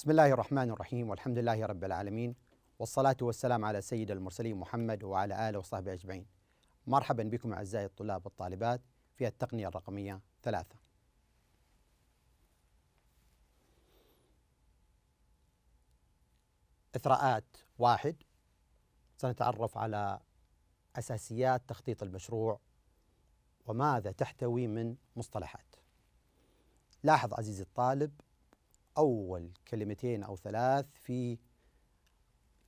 بسم الله الرحمن الرحيم والحمد لله رب العالمين والصلاة والسلام على سيد المرسلين محمد وعلى آله وصحبه أجمعين مرحبا بكم أعزائي الطلاب والطالبات في التقنية الرقمية ثلاثة إثراءات واحد سنتعرف على أساسيات تخطيط المشروع وماذا تحتوي من مصطلحات لاحظ عزيزي الطالب أول كلمتين أو ثلاث في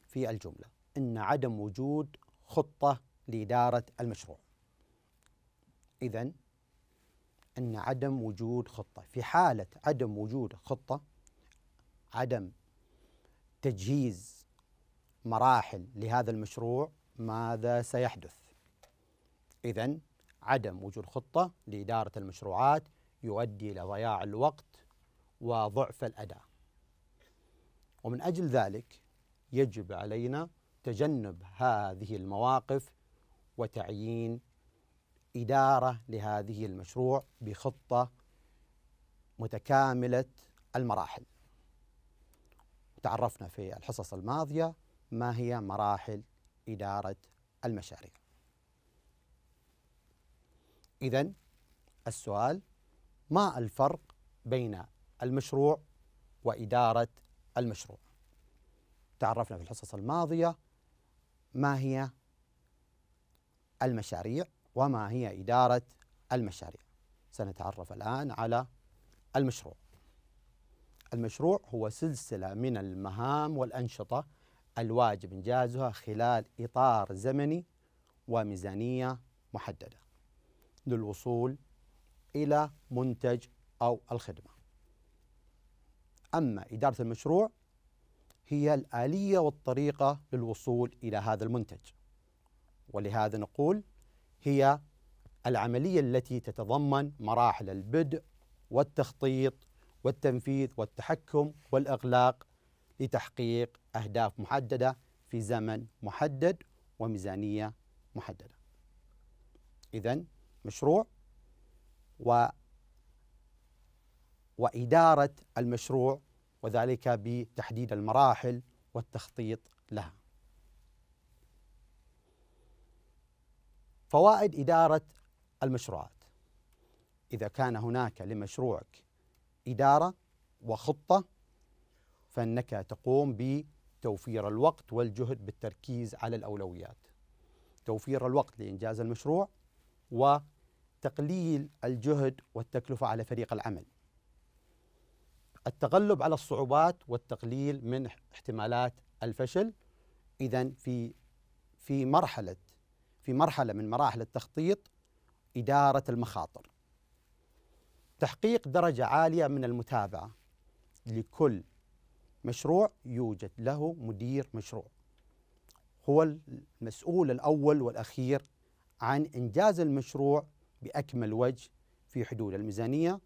في الجملة إن عدم وجود خطة لإدارة المشروع إذا أن عدم وجود خطة في حالة عدم وجود خطة عدم تجهيز مراحل لهذا المشروع ماذا سيحدث إذا عدم وجود خطة لإدارة المشروعات يؤدي إلى ضياع الوقت وضعف الأداء ومن أجل ذلك يجب علينا تجنب هذه المواقف وتعيين إدارة لهذه المشروع بخطة متكاملة المراحل تعرفنا في الحصص الماضية ما هي مراحل إدارة المشاريع إذا السؤال ما الفرق بين المشروع وإدارة المشروع. تعرفنا في الحصص الماضية ما هي المشاريع وما هي إدارة المشاريع. سنتعرف الآن على المشروع. المشروع هو سلسلة من المهام والأنشطة الواجب إنجازها خلال إطار زمني وميزانية محددة للوصول إلى منتج أو الخدمة. أما إدارة المشروع هي الآلية والطريقة للوصول إلى هذا المنتج ولهذا نقول هي العملية التي تتضمن مراحل البدء والتخطيط والتنفيذ والتحكم والإغلاق لتحقيق أهداف محددة في زمن محدد وميزانية محددة إذا مشروع و وإدارة المشروع وذلك بتحديد المراحل والتخطيط لها. فوائد إدارة المشروعات إذا كان هناك لمشروعك إدارة وخطة فإنك تقوم بتوفير الوقت والجهد بالتركيز على الأولويات. توفير الوقت لإنجاز المشروع وتقليل الجهد والتكلفة على فريق العمل. التغلب على الصعوبات والتقليل من احتمالات الفشل اذا في في مرحله في مرحله من مراحل التخطيط اداره المخاطر تحقيق درجه عاليه من المتابعه لكل مشروع يوجد له مدير مشروع هو المسؤول الاول والاخير عن انجاز المشروع باكمل وجه في حدود الميزانيه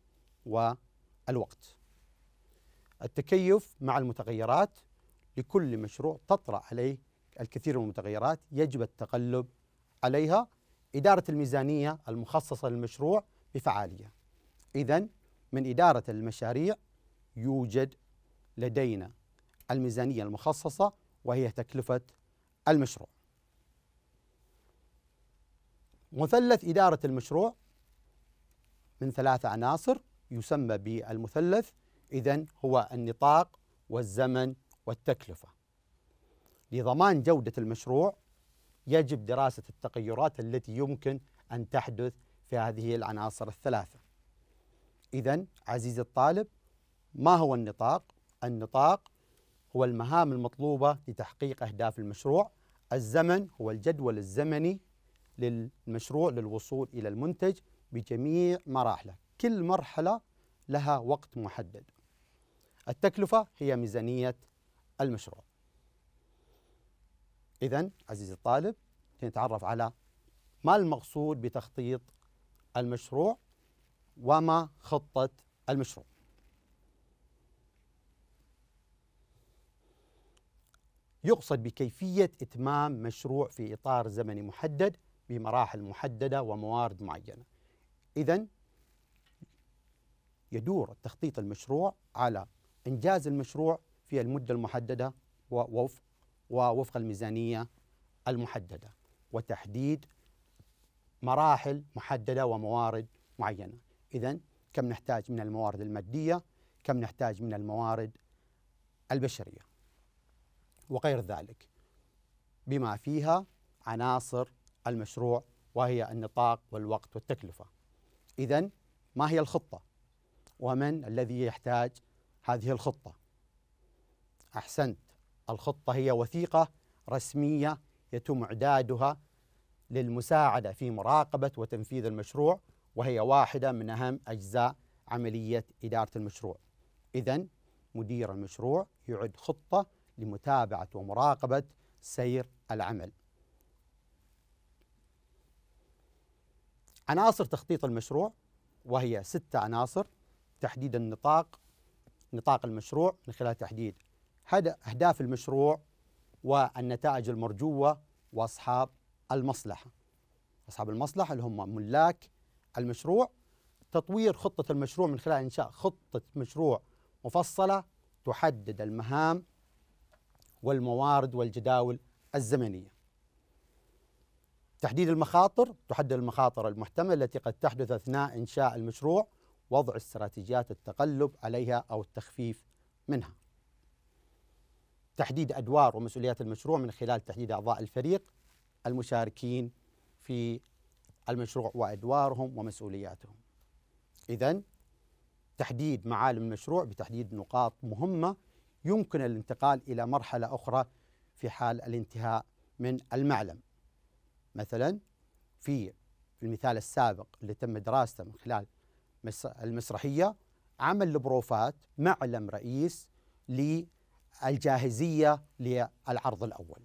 والوقت التكيف مع المتغيرات لكل مشروع تطرأ عليه الكثير من المتغيرات يجب التقلب عليها إدارة الميزانية المخصصة للمشروع بفعالية إذا من إدارة المشاريع يوجد لدينا الميزانية المخصصة وهي تكلفة المشروع مثلث إدارة المشروع من ثلاثة عناصر يسمى بالمثلث إذا هو النطاق والزمن والتكلفة لضمان جودة المشروع يجب دراسة التغيرات التي يمكن أن تحدث في هذه العناصر الثلاثة إذا عزيزي الطالب ما هو النطاق؟ النطاق هو المهام المطلوبة لتحقيق أهداف المشروع الزمن هو الجدول الزمني للمشروع للوصول إلى المنتج بجميع مراحله كل مرحلة لها وقت محدد التكلفة هي ميزانية المشروع إذا عزيزي الطالب نتعرف على ما المقصود بتخطيط المشروع وما خطة المشروع يقصد بكيفية إتمام مشروع في إطار زمني محدد بمراحل محددة وموارد معينة إذا يدور تخطيط المشروع على إنجاز المشروع في المدة المحددة ووفق, ووفق الميزانية المحددة وتحديد مراحل محددة وموارد معينة إذا كم نحتاج من الموارد المادية كم نحتاج من الموارد البشرية وغير ذلك بما فيها عناصر المشروع وهي النطاق والوقت والتكلفة إذا ما هي الخطة ومن الذي يحتاج هذه الخطة أحسنت الخطة هي وثيقة رسمية يتم إعدادها للمساعدة في مراقبة وتنفيذ المشروع وهي واحدة من أهم أجزاء عملية إدارة المشروع إذا مدير المشروع يعد خطة لمتابعة ومراقبة سير العمل عناصر تخطيط المشروع وهي ستة عناصر تحديد النطاق نطاق المشروع من خلال تحديد أهداف المشروع والنتائج المرجوة وأصحاب المصلحة أصحاب المصلحة اللي هم ملاك المشروع تطوير خطة المشروع من خلال إنشاء خطة مشروع مفصلة تحدد المهام والموارد والجداول الزمنية تحديد المخاطر تحدد المخاطر المحتملة التي قد تحدث أثناء إنشاء المشروع وضع استراتيجيات التقلب عليها أو التخفيف منها تحديد أدوار ومسؤوليات المشروع من خلال تحديد أعضاء الفريق المشاركين في المشروع وأدوارهم ومسؤولياتهم إذا تحديد معالم المشروع بتحديد نقاط مهمة يمكن الانتقال إلى مرحلة أخرى في حال الانتهاء من المعلم مثلا في المثال السابق اللي تم دراسته من خلال المسرحية عمل البروفات معلم رئيس للجاهزية للعرض الأول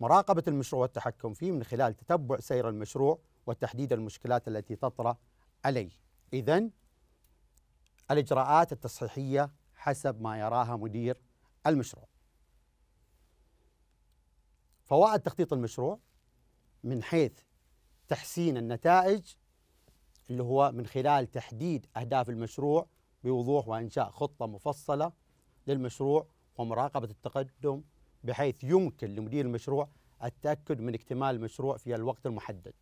مراقبة المشروع والتحكم فيه من خلال تتبع سير المشروع وتحديد المشكلات التي تطرأ عليه إذا الإجراءات التصحيحية حسب ما يراها مدير المشروع فوائد تخطيط المشروع من حيث تحسين النتائج اللي هو من خلال تحديد أهداف المشروع بوضوح وإنشاء خطة مفصلة للمشروع ومراقبة التقدم بحيث يمكن لمدير المشروع التأكد من اكتمال المشروع في الوقت المحدد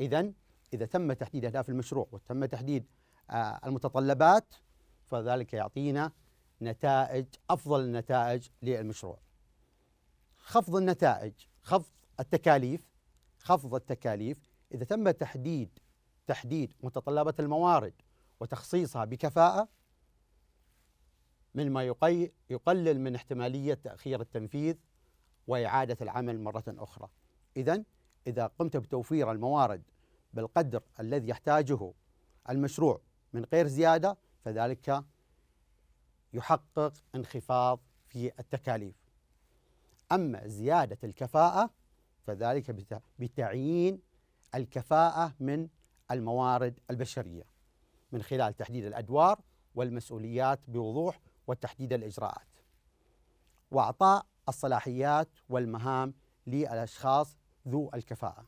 إذا إذا تم تحديد أهداف المشروع وتم تحديد آه، المتطلبات فذلك يعطينا نتائج أفضل النتائج للمشروع خفض النتائج خفض التكاليف خفض التكاليف إذا تم تحديد تحديد متطلبات الموارد وتخصيصها بكفاءة مما يقلل من احتمالية تأخير التنفيذ وإعادة العمل مرة أخرى إذا إذا قمت بتوفير الموارد بالقدر الذي يحتاجه المشروع من غير زيادة فذلك يحقق انخفاض في التكاليف أما زيادة الكفاءة فذلك بتعيين الكفاءة من الموارد البشريه من خلال تحديد الادوار والمسؤوليات بوضوح وتحديد الاجراءات واعطاء الصلاحيات والمهام للاشخاص ذو الكفاءه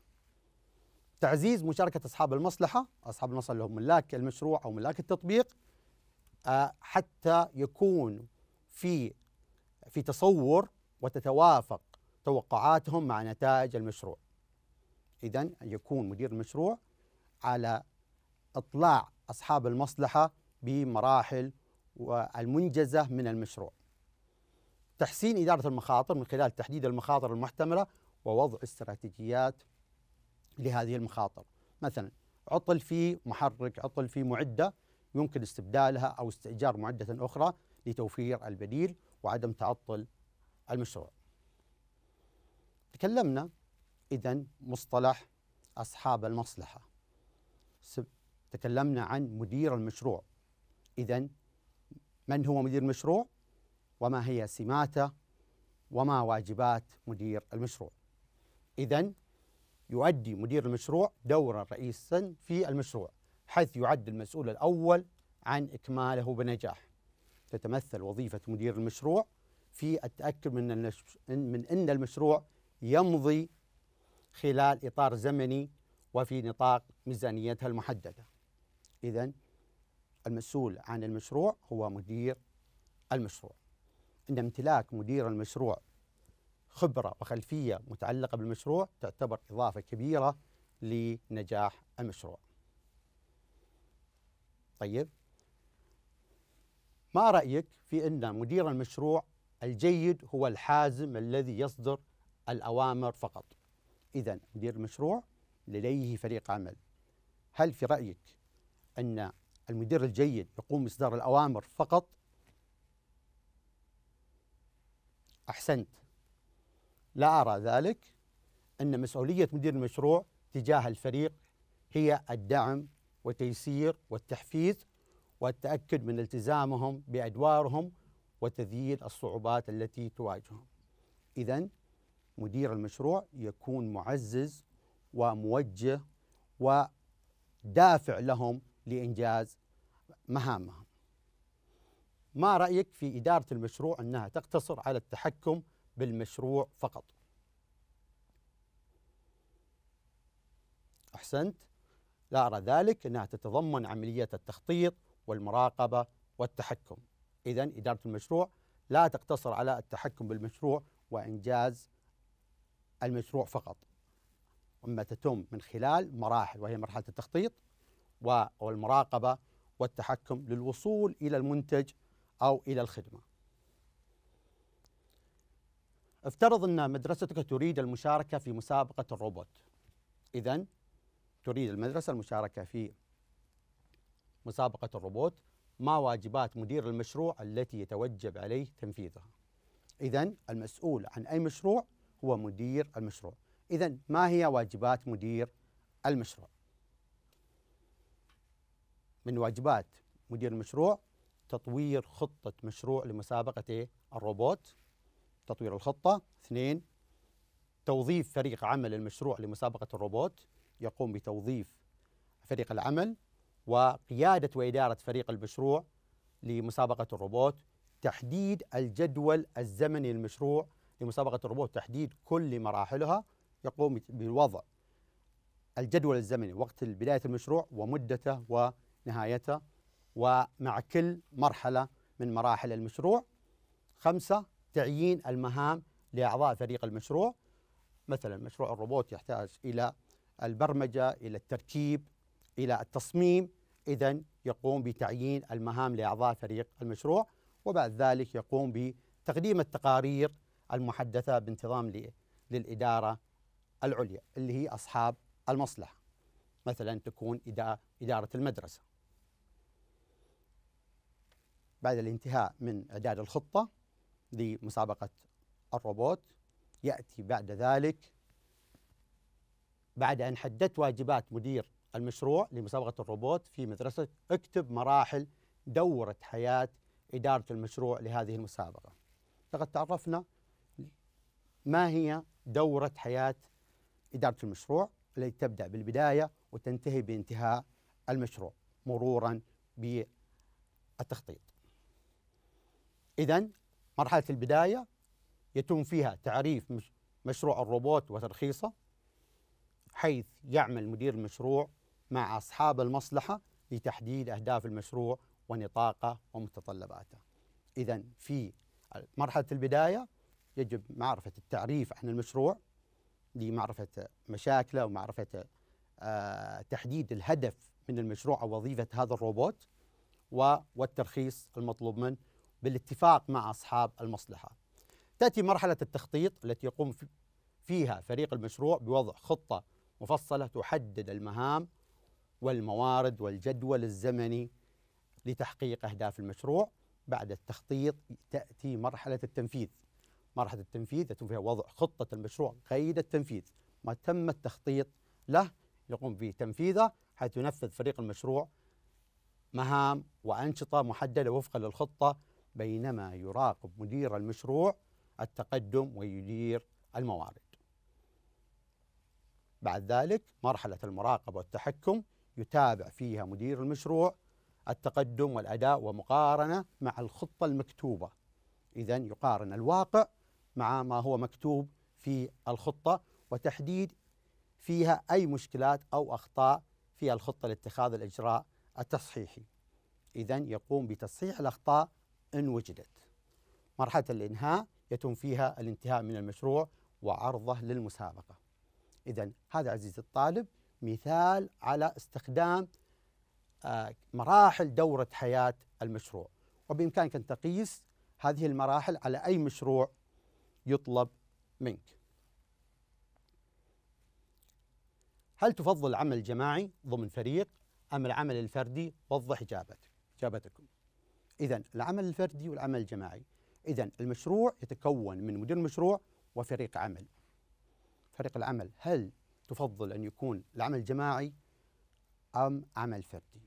تعزيز مشاركه اصحاب المصلحه اصحاب المصلحه اللي هم ملاك المشروع او ملاك التطبيق آه، حتى يكون في في تصور وتتوافق توقعاتهم مع نتائج المشروع اذا يكون مدير المشروع على إطلاع أصحاب المصلحة بمراحل المنجزة من المشروع تحسين إدارة المخاطر من خلال تحديد المخاطر المحتملة ووضع استراتيجيات لهذه المخاطر مثلا عطل في محرك عطل في معدة يمكن استبدالها أو استئجار معدة أخرى لتوفير البديل وعدم تعطل المشروع تكلمنا إذا مصطلح أصحاب المصلحة تكلمنا عن مدير المشروع إذا من هو مدير المشروع وما هي سماته وما واجبات مدير المشروع إذا يؤدي مدير المشروع دورا رئيسا في المشروع حيث يعد المسؤول الأول عن إكماله بنجاح تتمثل وظيفة مدير المشروع في التأكد من من أن المشروع يمضي خلال إطار زمني وفي نطاق ميزانيتها المحددة إذا المسؤول عن المشروع هو مدير المشروع أن امتلاك مدير المشروع خبرة وخلفية متعلقة بالمشروع تعتبر إضافة كبيرة لنجاح المشروع طيب ما رأيك في أن مدير المشروع الجيد هو الحازم الذي يصدر الأوامر فقط إذا مدير المشروع لديه فريق عمل هل في رأيك أن المدير الجيد يقوم بإصدار الأوامر فقط أحسنت لا أرى ذلك أن مسؤولية مدير المشروع تجاه الفريق هي الدعم والتيسير والتحفيز والتأكد من التزامهم بأدوارهم وتذييل الصعوبات التي تواجههم إذا مدير المشروع يكون معزز وموجه ودافع لهم لإنجاز مهامهم ما رأيك في إدارة المشروع أنها تقتصر على التحكم بالمشروع فقط أحسنت لا أرى ذلك أنها تتضمن عملية التخطيط والمراقبة والتحكم إذا إدارة المشروع لا تقتصر على التحكم بالمشروع وإنجاز المشروع فقط اما تتم من خلال مراحل وهي مرحلة التخطيط والمراقبة والتحكم للوصول إلى المنتج أو إلى الخدمة افترض أن مدرستك تريد المشاركة في مسابقة الروبوت إذا تريد المدرسة المشاركة في مسابقة الروبوت ما واجبات مدير المشروع التي يتوجب عليه تنفيذها إذا المسؤول عن أي مشروع هو مدير المشروع إذا ما هي واجبات مدير المشروع؟ من واجبات مدير المشروع تطوير خطة مشروع لمسابقة الروبوت تطوير الخطة اثنين توظيف فريق عمل المشروع لمسابقة الروبوت يقوم بتوظيف فريق العمل وقيادة وإدارة فريق المشروع لمسابقة الروبوت تحديد الجدول الزمني للمشروع لمسابقة الروبوت تحديد كل مراحلها يقوم بوضع الجدول الزمني وقت بداية المشروع ومدته ونهايته ومع كل مرحلة من مراحل المشروع خمسة تعيين المهام لأعضاء فريق المشروع مثلا مشروع الروبوت يحتاج إلى البرمجة إلى التركيب إلى التصميم إذا يقوم بتعيين المهام لأعضاء فريق المشروع وبعد ذلك يقوم بتقديم التقارير المحدثة بانتظام للإدارة العليا اللي هي أصحاب المصلحة مثلا تكون إدارة المدرسة بعد الانتهاء من إعداد الخطة لمسابقة الروبوت يأتي بعد ذلك بعد أن حددت واجبات مدير المشروع لمسابقة الروبوت في مدرسة اكتب مراحل دورة حياة إدارة المشروع لهذه المسابقة لقد تعرفنا ما هي دورة حياة إدارة المشروع التي تبدأ بالبداية وتنتهي بانتهاء المشروع مرورا بالتخطيط إذا مرحلة البداية يتم فيها تعريف مشروع الروبوت وترخيصه حيث يعمل مدير المشروع مع أصحاب المصلحة لتحديد أهداف المشروع ونطاقه ومتطلباته إذا في مرحلة البداية يجب معرفة التعريف عن المشروع لمعرفة مشاكله ومعرفة آه، تحديد الهدف من المشروع أو وظيفة هذا الروبوت والترخيص المطلوب منه بالاتفاق مع أصحاب المصلحة تأتي مرحلة التخطيط التي يقوم فيها فريق المشروع بوضع خطة مفصلة تحدد المهام والموارد والجدول الزمني لتحقيق أهداف المشروع بعد التخطيط تأتي مرحلة التنفيذ مرحلة التنفيذ يتم فيها وضع خطة المشروع قيد التنفيذ ما تم التخطيط له يقوم بتنفيذه حيث ينفذ فريق المشروع مهام وأنشطة محددة وفقا للخطة بينما يراقب مدير المشروع التقدم ويدير الموارد بعد ذلك مرحلة المراقبة والتحكم يتابع فيها مدير المشروع التقدم والأداء ومقارنة مع الخطة المكتوبة إذا يقارن الواقع مع ما هو مكتوب في الخطة وتحديد فيها أي مشكلات أو أخطاء في الخطة لاتخاذ الإجراء التصحيحي إذا يقوم بتصحيح الأخطاء إن وجدت مرحلة الإنهاء يتم فيها الانتهاء من المشروع وعرضه للمسابقة إذا هذا عزيزي الطالب مثال على استخدام آه، مراحل دورة حياة المشروع وبإمكانك أن تقيس هذه المراحل على أي مشروع يطلب منك هل تفضل العمل الجماعي ضمن فريق أم العمل الفردي وضح إجابتك إجابتكم إذا العمل الفردي والعمل الجماعي إذا المشروع يتكون من مدير مشروع وفريق عمل فريق العمل هل تفضل أن يكون العمل الجماعي أم عمل فردي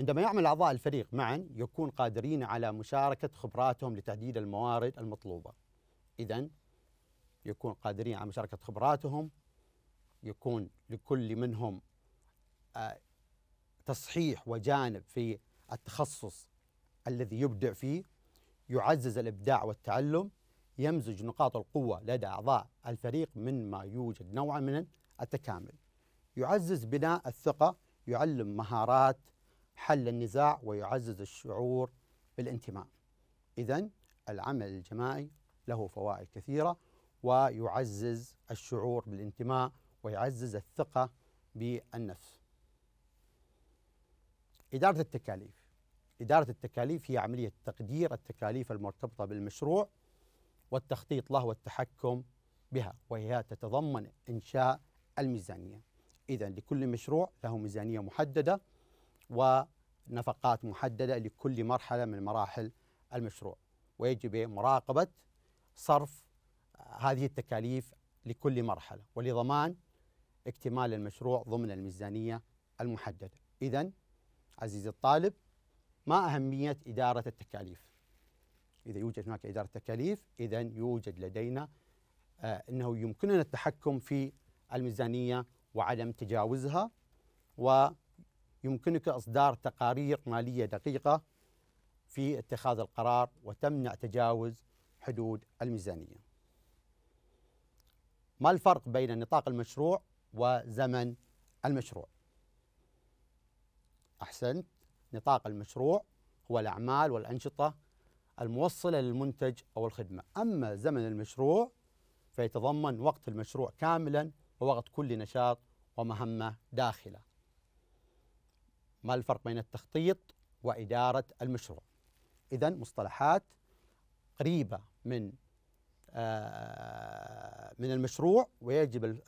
عندما يعمل أعضاء الفريق معا يكون قادرين على مشاركة خبراتهم لتحديد الموارد المطلوبة إذا يكون قادرين على مشاركة خبراتهم يكون لكل منهم آه، تصحيح وجانب في التخصص الذي يبدع فيه يعزز الإبداع والتعلم يمزج نقاط القوة لدى أعضاء الفريق مما يوجد نوعا من التكامل يعزز بناء الثقة يعلم مهارات حل النزاع ويعزز الشعور بالانتماء إذا العمل الجماعي له فوائد كثيرة ويعزز الشعور بالانتماء ويعزز الثقة بالنفس إدارة التكاليف إدارة التكاليف هي عملية تقدير التكاليف المرتبطة بالمشروع والتخطيط له والتحكم بها وهي تتضمن إنشاء الميزانية إذا لكل مشروع له ميزانية محددة ونفقات محددة لكل مرحلة من مراحل المشروع ويجب مراقبة صرف آه، هذه التكاليف لكل مرحلة ولضمان اكتمال المشروع ضمن الميزانية المحددة إذا عزيزي الطالب ما أهمية إدارة التكاليف إذا يوجد هناك إدارة تكاليف إذا يوجد لدينا آه أنه يمكننا التحكم في الميزانية وعدم تجاوزها و يمكنك إصدار تقارير مالية دقيقة في اتخاذ القرار وتمنع تجاوز حدود الميزانية ما الفرق بين نطاق المشروع وزمن المشروع أحسنت نطاق المشروع هو الأعمال والأنشطة الموصلة للمنتج أو الخدمة أما زمن المشروع فيتضمن وقت المشروع كاملا ووقت كل نشاط ومهمة داخله ما الفرق بين التخطيط وإدارة المشروع إذا مصطلحات قريبة من آه، من المشروع ويجب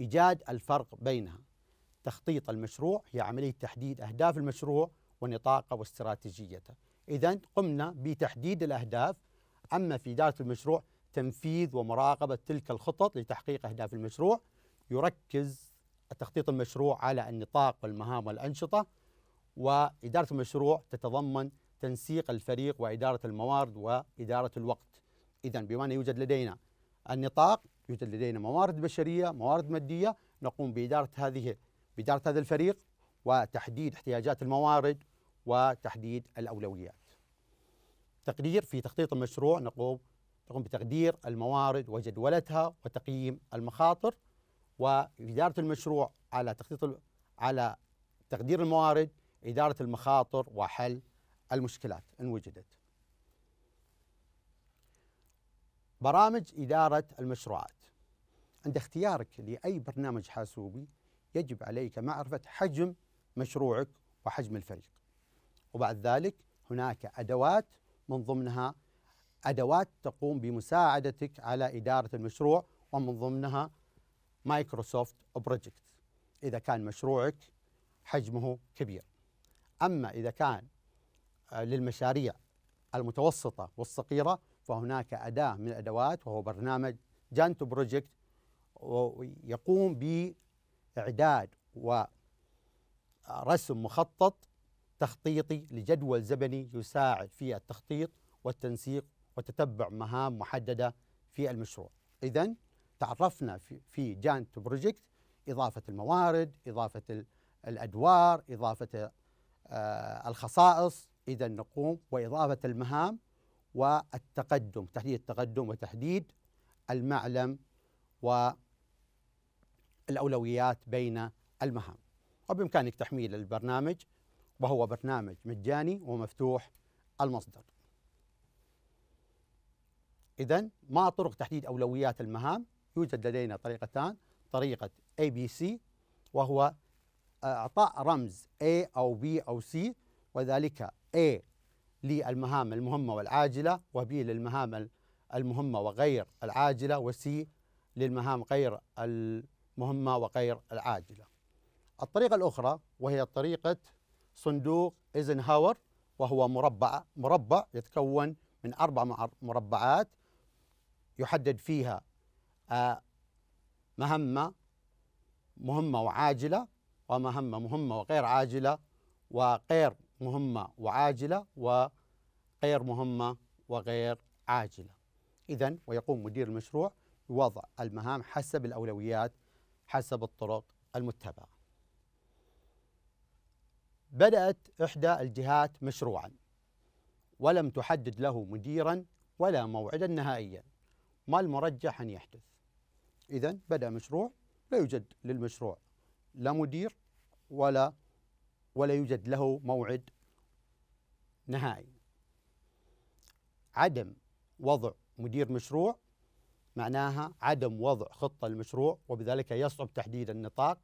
إيجاد الفرق بينها تخطيط المشروع هي عملية تحديد أهداف المشروع ونطاقه واستراتيجيته إذا قمنا بتحديد الأهداف أما في إدارة المشروع تنفيذ ومراقبة تلك الخطط لتحقيق أهداف المشروع يركز التخطيط المشروع على النطاق والمهام والأنشطة وإدارة المشروع تتضمن تنسيق الفريق وإدارة الموارد وإدارة الوقت إذا بما أن يوجد لدينا النطاق يوجد لدينا موارد بشرية موارد مادية نقوم بإدارة هذه بإدارة هذا الفريق وتحديد احتياجات الموارد وتحديد الأولويات تقدير في تخطيط المشروع نقوم نقوم بتقدير الموارد وجدولتها وتقييم المخاطر وإدارة المشروع على تخطيط على تقدير الموارد إدارة المخاطر وحل المشكلات إن وجدت برامج إدارة المشروعات عند اختيارك لأي برنامج حاسوبي يجب عليك معرفة حجم مشروعك وحجم الفريق وبعد ذلك هناك أدوات من ضمنها أدوات تقوم بمساعدتك على إدارة المشروع ومن ضمنها مايكروسوفت بروجكت إذا كان مشروعك حجمه كبير أما إذا كان آه، للمشاريع المتوسطة والصغيرة فهناك أداة من الأدوات وهو برنامج جانتو بروجكت يقوم بإعداد ورسم مخطط تخطيطي لجدول زمني يساعد في التخطيط والتنسيق وتتبع مهام محددة في المشروع إذا تعرفنا في, جانت بروجكت إضافة الموارد إضافة الأدوار إضافة آه، الخصائص إذا نقوم وإضافة المهام والتقدم تحديد التقدم وتحديد المعلم والأولويات بين المهام وبإمكانك تحميل البرنامج وهو برنامج مجاني ومفتوح المصدر إذا ما طرق تحديد أولويات المهام يوجد لدينا طريقتان طريقة ABC وهو آه، إعطاء رمز A أو B أو C وذلك A للمهام المهمة والعاجلة وB للمهام المهمة وغير العاجلة وC للمهام غير المهمة وغير العاجلة الطريقة الأخرى وهي طريقة صندوق إيزنهاور وهو مربع مربع يتكون من أربع مربعات يحدد فيها مهمة مهمة وعاجلة ومهمة مهمة وغير عاجلة وغير مهمة وعاجلة وغير مهمة وغير عاجلة إذا ويقوم مدير المشروع بوضع المهام حسب الأولويات حسب الطرق المتبعة بدأت إحدى الجهات مشروعا ولم تحدد له مديرا ولا موعدا نهائيا ما المرجح أن يحدث إذا بدأ مشروع لا يوجد للمشروع لا مدير ولا ولا يوجد له موعد نهائي عدم وضع مدير مشروع معناها عدم وضع خطة للمشروع وبذلك يصعب تحديد النطاق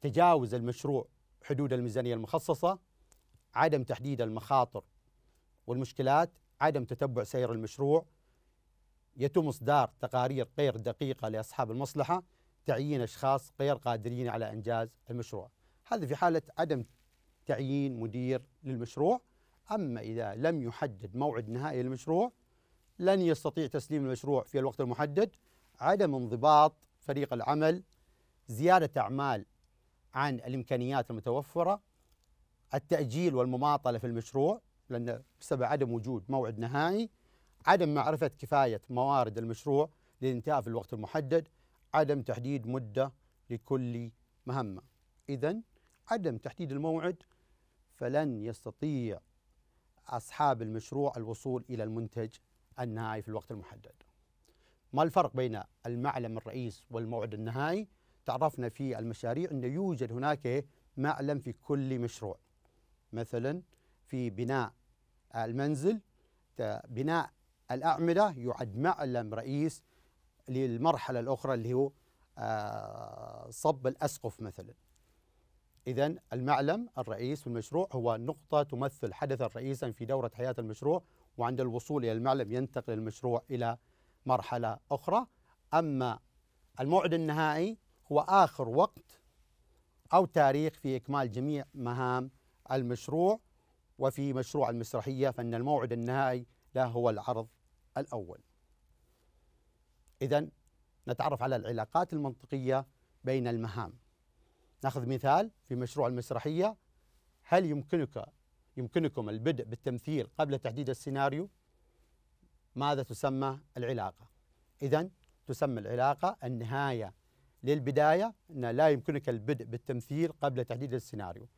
تجاوز المشروع حدود الميزانية المخصصة عدم تحديد المخاطر والمشكلات عدم تتبع سير المشروع يتم إصدار تقارير غير دقيقة لأصحاب المصلحة تعيين أشخاص غير قادرين على إنجاز المشروع هذا في حالة عدم تعيين مدير للمشروع أما إذا لم يحدد موعد نهائي للمشروع لن يستطيع تسليم المشروع في الوقت المحدد عدم انضباط فريق العمل زيادة أعمال عن الإمكانيات المتوفرة التأجيل والمماطلة في المشروع لأن بسبب عدم وجود موعد نهائي عدم معرفة كفاية موارد المشروع للانتهاء في الوقت المحدد عدم تحديد مدة لكل مهمة إذا عدم تحديد الموعد فلن يستطيع أصحاب المشروع الوصول إلى المنتج النهائي في الوقت المحدد ما الفرق بين المعلم الرئيس والموعد النهائي تعرفنا في المشاريع أنه يوجد هناك معلم في كل مشروع مثلا في بناء المنزل بناء الأعمدة يعد معلم رئيس للمرحلة الأخرى اللي هو آه، صب الأسقف مثلا إذا المعلم الرئيس في المشروع هو نقطة تمثل حدثا رئيسا في دورة حياة المشروع وعند الوصول إلى المعلم ينتقل المشروع إلى مرحلة أخرى أما الموعد النهائي هو آخر وقت أو تاريخ في إكمال جميع مهام المشروع وفي مشروع المسرحية فإن الموعد النهائي لا هو العرض الأول إذا نتعرف على العلاقات المنطقية بين المهام ناخذ مثال في مشروع المسرحية هل يمكنك يمكنكم البدء بالتمثيل قبل تحديد السيناريو ماذا تسمى العلاقة إذا تسمى العلاقة النهاية للبداية أن لا يمكنك البدء بالتمثيل قبل تحديد السيناريو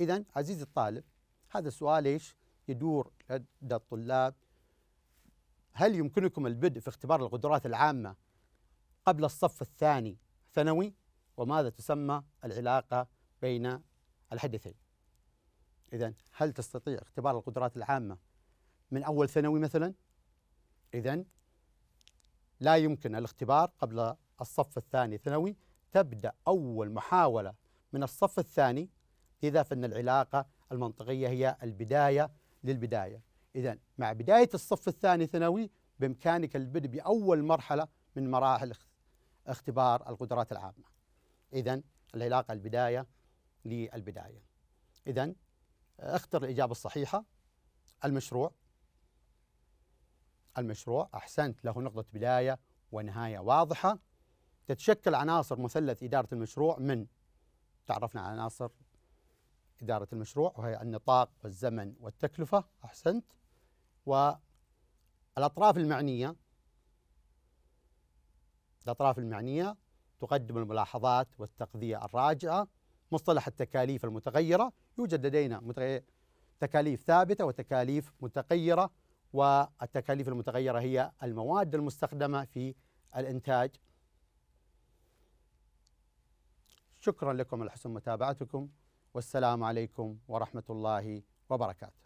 إذا عزيزي الطالب هذا السؤال إيش يدور لدى الطلاب هل يمكنكم البدء في اختبار القدرات العامة قبل الصف الثاني ثانوي وماذا تسمى العلاقة بين الحدثين إذا هل تستطيع اختبار القدرات العامة من أول ثانوي مثلا إذا لا يمكن الاختبار قبل الصف الثاني ثانوي تبدأ أول محاولة من الصف الثاني لذا فإن العلاقة المنطقية هي البداية للبداية إذا مع بداية الصف الثاني ثانوي بإمكانك البدء بأول مرحلة من مراحل اختبار القدرات العامة إذا العلاقة البداية للبداية إذا اختر الإجابة الصحيحة المشروع المشروع أحسنت له نقطة بداية ونهاية واضحة تتشكل عناصر مثلث إدارة المشروع من تعرفنا على عناصر إدارة المشروع وهي النطاق والزمن والتكلفة أحسنت والأطراف المعنية الأطراف المعنية تقدم الملاحظات والتقضية الراجعة مصطلح التكاليف المتغيرة يوجد لدينا تكاليف ثابتة وتكاليف متغيرة والتكاليف المتغيرة هي المواد المستخدمة في الإنتاج شكرا لكم لحسن متابعتكم والسلام عليكم ورحمة الله وبركاته